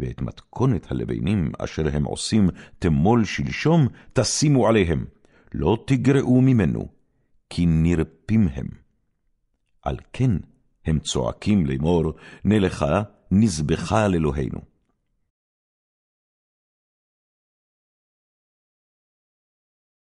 ואת מתכונת הלבנים אשר הם עושים תמול שלשום, תשימו עליהם, לא תגרעו ממנו, כי נרפים הם. על כן הם צועקים לאמור, נלכה, נזבחה לאלוהינו.